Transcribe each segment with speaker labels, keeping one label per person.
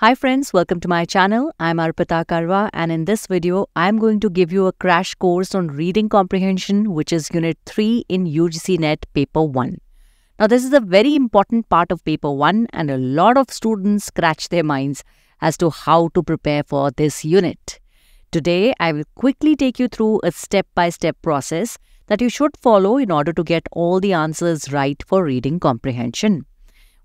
Speaker 1: Hi friends, welcome to my channel. I'm Arpita Karwa and in this video, I'm going to give you a crash course on reading comprehension which is Unit 3 in UGC NET Paper 1. Now this is a very important part of Paper 1 and a lot of students scratch their minds as to how to prepare for this unit. Today, I will quickly take you through a step-by-step -step process that you should follow in order to get all the answers right for reading comprehension.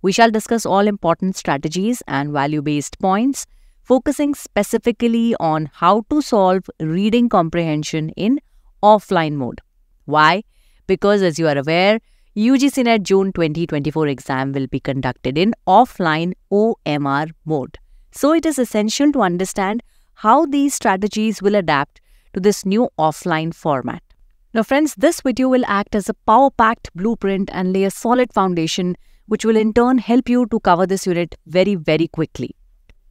Speaker 1: We shall discuss all important strategies and value-based points, focusing specifically on how to solve reading comprehension in offline mode. Why? Because as you are aware, UGC NET June 2024 exam will be conducted in offline OMR mode. So it is essential to understand how these strategies will adapt to this new offline format. Now friends, this video will act as a power-packed blueprint and lay a solid foundation which will in turn help you to cover this unit very, very quickly.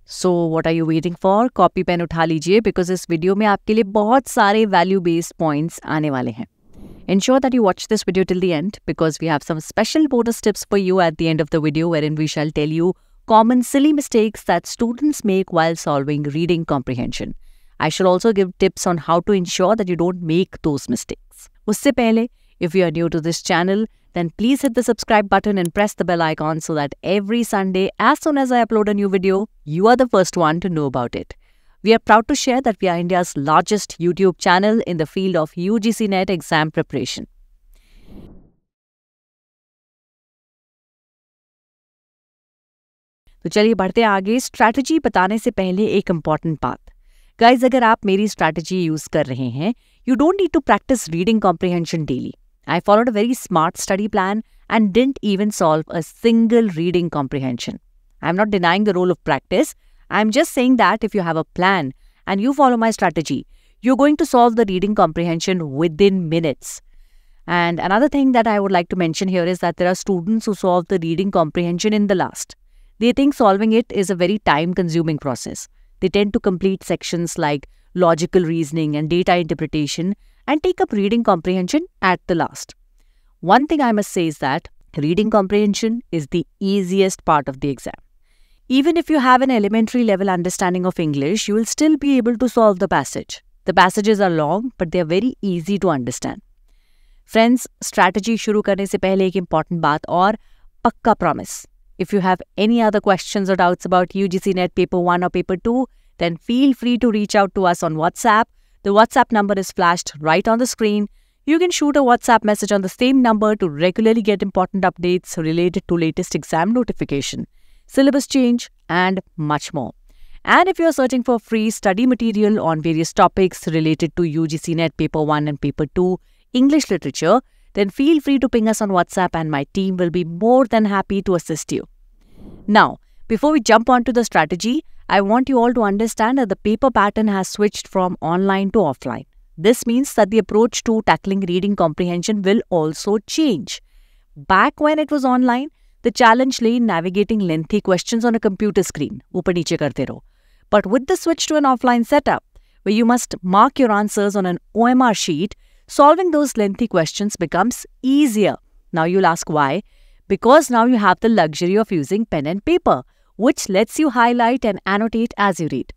Speaker 1: So what are you waiting for? Copy pen, utha lijiye because this video में aapke liye bahut sare value based points aane wale hain. Ensure that you watch this video till the end because we have some special bonus tips for you at the end of the video wherein we shall tell you common silly mistakes that students make while solving reading comprehension. I shall also give tips on how to ensure that you don't make those mistakes. उससे पहले if you are new to this channel, then please hit the subscribe button and press the bell icon so that every Sunday, as soon as I upload a new video, you are the first one to know about it. We are proud to share that we are India's largest YouTube channel in the field of UGC NET exam preparation. तो चलिए बढ़ते आगे strategy बताने से पहले एक important बात guys अगर आप मेरी स्ट्रैटेजी यूज़ कर रहे हैं you don't need to practice reading comprehension daily I followed a very smart study plan and didn't even solve a single reading comprehension. I'm not denying the role of practice. I'm just saying that if you have a plan and you follow my strategy, you're going to solve the reading comprehension within minutes. And another thing that I would like to mention here is that there are students who solve the reading comprehension in the last. They think solving it is a very time consuming process. They tend to complete sections like logical reasoning and data interpretation and take up reading comprehension at the last. One thing I must say is that reading comprehension is the easiest part of the exam. Even if you have an elementary level understanding of English, you will still be able to solve the passage. The passages are long, but they are very easy to understand. Friends, strategy shuru करने से pehle ek important बात और pakka promise. If you have any other questions or doubts about UGC NET Paper 1 or Paper 2, then feel free to reach out to us on WhatsApp the WhatsApp number is flashed right on the screen. You can shoot a WhatsApp message on the same number to regularly get important updates related to latest exam notification, syllabus change, and much more. And if you're searching for free study material on various topics related to UGC NET Paper 1 and Paper 2 English Literature, then feel free to ping us on WhatsApp and my team will be more than happy to assist you. Now, before we jump onto the strategy, I want you all to understand that the paper pattern has switched from online to offline. This means that the approach to tackling reading comprehension will also change. Back when it was online, the challenge lay in navigating lengthy questions on a computer screen. But with the switch to an offline setup, where you must mark your answers on an OMR sheet, solving those lengthy questions becomes easier. Now you'll ask why? Because now you have the luxury of using pen and paper which lets you highlight and annotate as you read.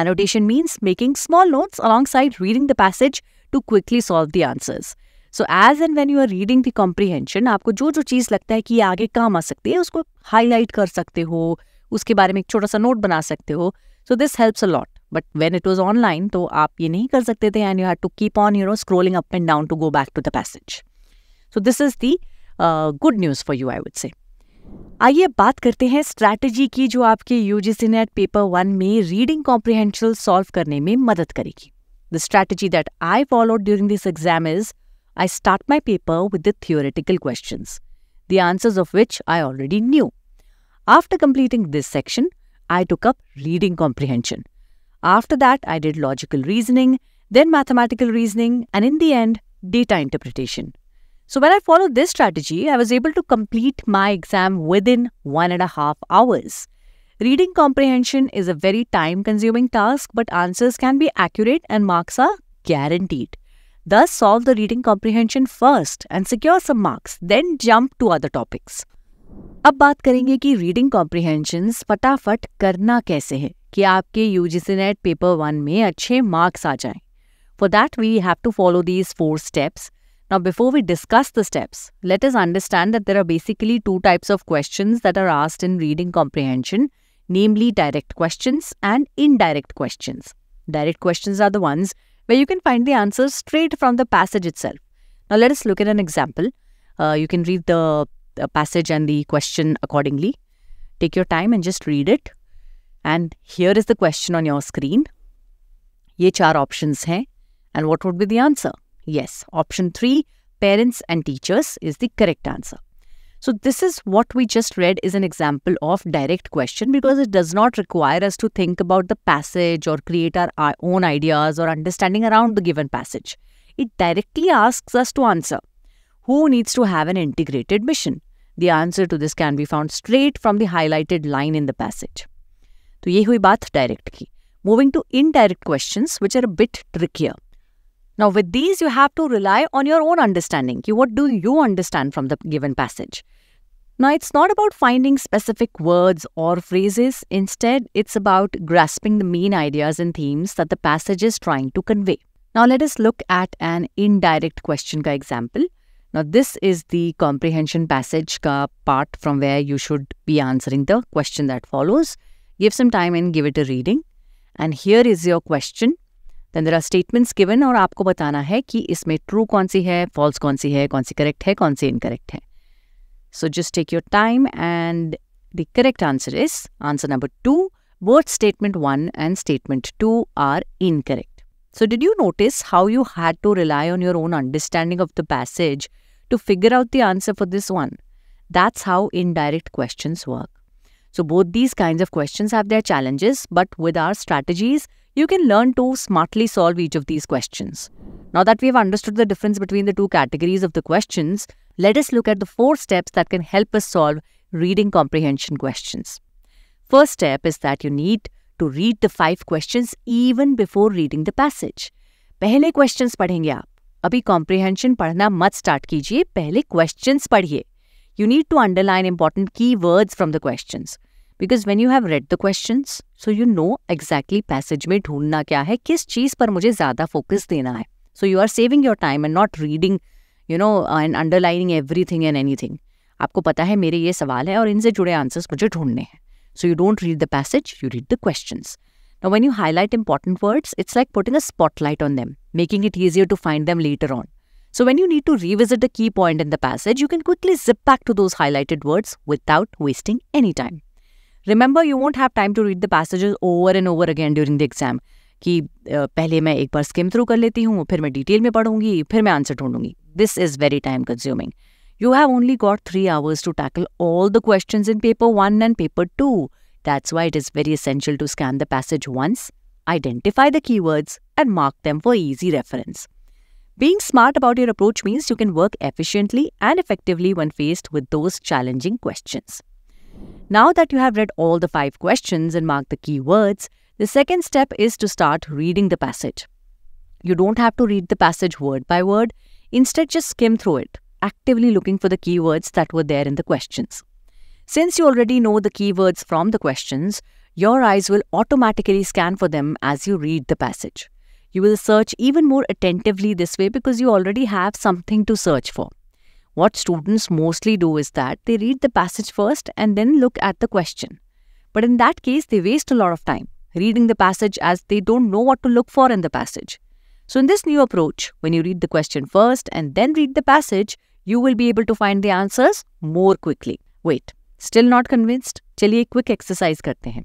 Speaker 1: Annotation means making small notes alongside reading the passage to quickly solve the answers. So, as and when you are reading the comprehension, आपको जो जो चीज लगता है कि ये आगे काम आ सकती है उसको हाईलाइट कर सकते हो उसके बारे में एक छोटा सा नोट बना सकते हो so this helps a lot but when it was online तो आप ये नहीं कर सकते थे and you to to keep on you know scrolling up and down to go back to the passage so this is the good news for you I would say आइए बात करते हैं स्ट्रैटेजी की जो आपके यूजीसी नेट पेपर वन में reading comprehension solve करने में मदद करेगी the strategy that I follow during this exam is I start my paper with the theoretical question the answers of which I already knew after completing this section I took up reading comprehension after that I did logical reasoning then mathematical reasoning and in the end data interpretation So when I followed this strategy, I was able to complete my exam within one and a half hours. Reading comprehension is a very time-consuming task, but answers can be accurate and marks are guaranteed. Thus, solve the reading comprehension first and secure some marks, then jump to other topics. अब बात करेंगे कि reading comprehension फटाफट करना कैसे है कि आपके यूजीसी नेट पेपर वन में अच्छे मार्क्स आ जाएं। For that we have to follow these four steps now, before we discuss the steps, let us understand that there are basically two types of questions that are asked in reading comprehension, namely direct questions and indirect questions. Direct questions are the ones where you can find the answers straight from the passage itself. Now, let us look at an example. Uh, you can read the, the passage and the question accordingly. Take your time and just read it. And here is the question on your screen. ये चार options हैं and what would be the answer? Yes, option 3, parents and teachers is the correct answer. So this is what we just read is an example of direct question because it does not require us to think about the passage or create our own ideas or understanding around the given passage. It directly asks us to answer. Who needs to have an integrated mission? The answer to this can be found straight from the highlighted line in the passage. So ये हुई बात direct की moving to indirect questions which are a bit now, with these, you have to rely on your own understanding. What do you understand from the given passage? Now, it's not about finding specific words or phrases. Instead, it's about grasping the main ideas and themes that the passage is trying to convey. Now, let us look at an indirect question ka example. Now, this is the comprehension passage ka part from where you should be answering the question that follows. Give some time and give it a reading. And here is your question then there are statements given और आपको बताना है कि इसमें true कौन सी है false कौन सी है कौन सी correct, है कौन सी इनकरेक्ट है So just take your time, and the correct answer is answer number two. both statement 1 and statement 2 are incorrect. So, did you notice how you had to rely on your own understanding of the passage to figure out the answer for this one? That's how indirect questions work. So, both these kinds of questions have their challenges, but with our strategies, you can learn to smartly solve each of these questions. Now that we have understood the difference between the two categories of the questions, let us look at the four steps that can help us solve reading comprehension questions. First step is that you need to read the five questions even before reading the passage. पहले questions पढ़ेंगे आप अभी comprehension पढ़ना मत start कीजिए पहले questions पढ़िए. You need to underline important key words from the questions. Because when you have read the question so you know exactly passage में ढूंढना क्या है किस चीज़ पर मुझे ज़्यादा फोकस देना है so you are saving your time and not reading you know and underlining everything and anything आपको पता है मेरे ये सवाल है और इनसे जुड़े आंसर्स मुझे ढूंढने हैं so you don't read the passage you read the question Now, when you highlight important words, it's like putting a spotlight on them, making it easier to find them later on. So, when you need to revisit a key point in the passage, you can quickly zip back to those highlighted words without wasting any time. Remember you won't have time to read the passages over and over again during the exam कि पहले मैं एक बार skim through कर लेती हूँ फिर मैं detail में पढ़ूंगी फिर मैं आंसर ढूंढूंगी this is very time consuming you have only got three hours to tackle all the question in paper one and paper two that's why it is very essential to scan the passage once identify the keywords and mark them for easy reference. Being smart about your approach means you can work efficiently and effectively when faced with those challenging questions. Now that you have read all the five questions and marked the key words, the second step is to start reading the passage. You don't have to read the passage word by word. Instead, just skim through it, actively looking for the keywords that were there in the questions. Since you already know the keywords from the questions, your eyes will automatically scan for them as you read the passage. You will search even more attentively this way because you already have something to search for. What students mostly do is that they read the passage first and then look at the question. But in that case, they waste a lot of time reading the passage as they don't know what to look for in the passage. So in this new approach, when you read the question first and then read the passage, you will be able to find the answers more quickly. Wait, still not convinced? चलिए quick exercise करते हैं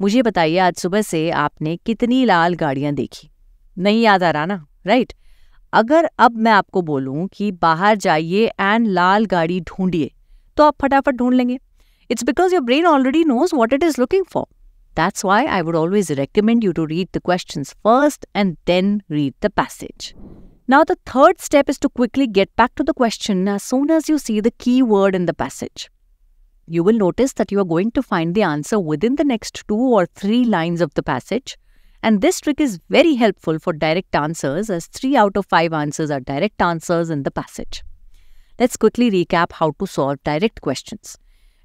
Speaker 1: मुझे बताइए आज सुबह से आपने कितनी लाल गाड़ियां देखी नहीं याद आ रहा ना अगर अब मैं आपको बोलूं कि बाहर जाइए एंड लाल गाड़ी ढूंढिए तो आप फटाफट ढूंढ लेंगे it's because your brain already knows what it is looking for that's why I would always recommend you to read the question first and then read the passage now the third step is to quickly get back to the question soon as you see the keyword in the passage you will notice that you are going to find the answer within the next to और three lines of the passage And this trick is very helpful for direct answers as 3 out of 5 answers are direct answers in the passage. Let's quickly recap how to solve direct questions.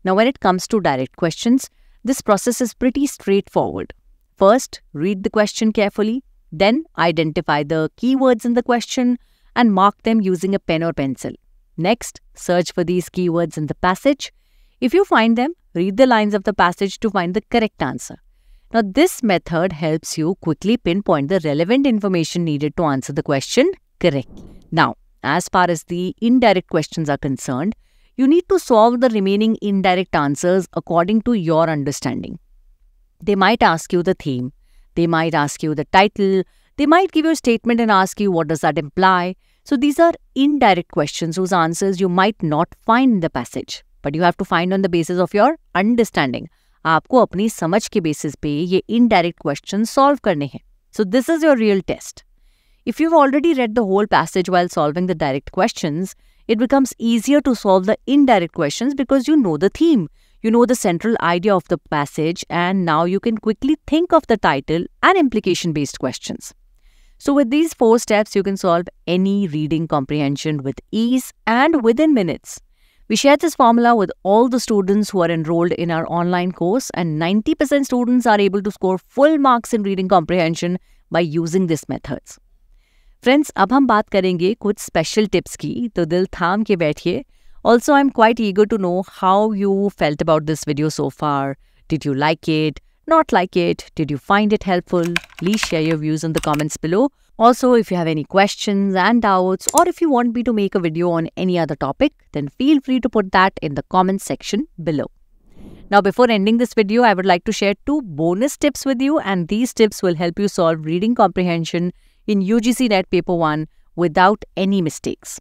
Speaker 1: Now when it comes to direct questions, this process is pretty straightforward. First, read the question carefully, then identify the keywords in the question and mark them using a pen or pencil. Next, search for these keywords in the passage. If you find them, read the lines of the passage to find the correct answer. Now, this method helps you quickly pinpoint the relevant information needed to answer the question correctly. Now, as far as the indirect questions are concerned, you need to solve the remaining indirect answers according to your understanding. They might ask you the theme, they might ask you the title, they might give you a statement and ask you what does that imply. So these are indirect questions whose answers you might not find in the passage, but you have to find on the basis of your understanding. आपको अपनी समझ के basis पे ये indirect question solve करने हैं so this is your real test if you already read the whole passage while solving the direct question it becomes easier to solve the indirect questions because you know the theme. You know the central idea of the passage, and now you can quickly think of the title and implication based questions. So, with these four steps, you can solve any reading comprehension with ease and within minutes. We share this formula with all the students who are enrolled in our online course, and 90% students are able to score full marks in reading comprehension by using these methods. Friends, ab hum baat karenge kuch special tips ki, to dil tham ke Also, I'm quite eager to know how you felt about this video so far. Did you like it? Not like it? Did you find it helpful? Please share your views in the comments below. Also, if you have any questions and doubts or if you want me to make a video on any other topic, then feel free to put that in the comment section below. Now, before ending this video, I would like to share two bonus tips with you and these tips will help you solve reading comprehension in UGC NET Paper 1 without any mistakes.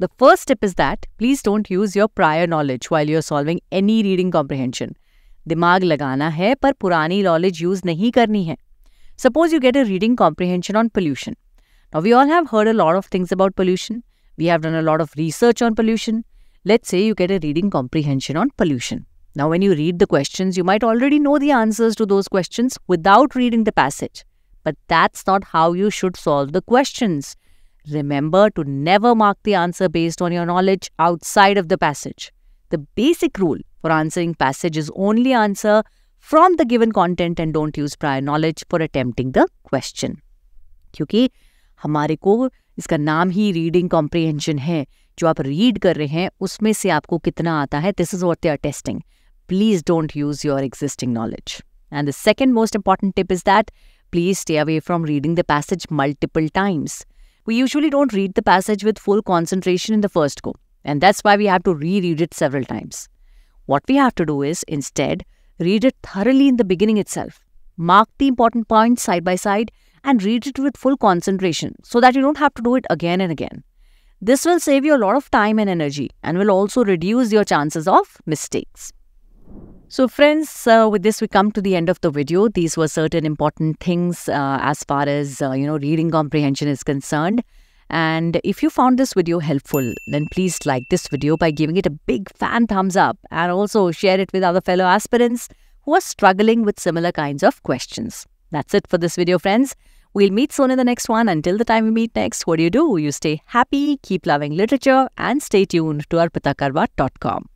Speaker 1: The first tip is that please don't use your prior knowledge while you're solving any reading comprehension. दिमाग लगाना है पर पुरानी knowledge use नहीं करनी है Suppose you get a reading comprehension on pollution. Now, we all have heard a lot of things about pollution. We have done a lot of research on pollution. Let's say you get a reading comprehension on pollution. Now, when you read the questions, you might already know the answers to those questions without reading the passage. But that's not how you should solve the questions. Remember to never mark the answer based on your knowledge outside of the passage. The basic rule for answering passage is only answer from the given content and don't use prior knowledge for attempting the question. क्योंकि हमारे को इसका नाम ही reading comprehension है जो आप read कर रहे हैं उसमें से आपको कितना आता है this is what they are testing please don't use your existing knowledge and the second most important tip is that please stay away from reading the passage multiple times We usually don't read the passage with full concentration in the first go, and that's why we have to reread it several times. What we have to do is instead Read it thoroughly in the beginning itself. Mark the important points side by side and read it with full concentration so that you don't have to do it again and again. This will save you a lot of time and energy and will also reduce your chances of mistakes. So friends, uh, with this we come to the end of the video. These were certain important things uh, as far as, uh, you know, reading comprehension is concerned. And if you found this video helpful, then please like this video by giving it a big fan thumbs up and also share it with other fellow aspirants who are struggling with similar kinds of questions. That's it for this video, friends. We'll meet soon in the next one. Until the time we meet next, what do you do? You stay happy, keep loving literature, and stay tuned to arpitakarwat.com.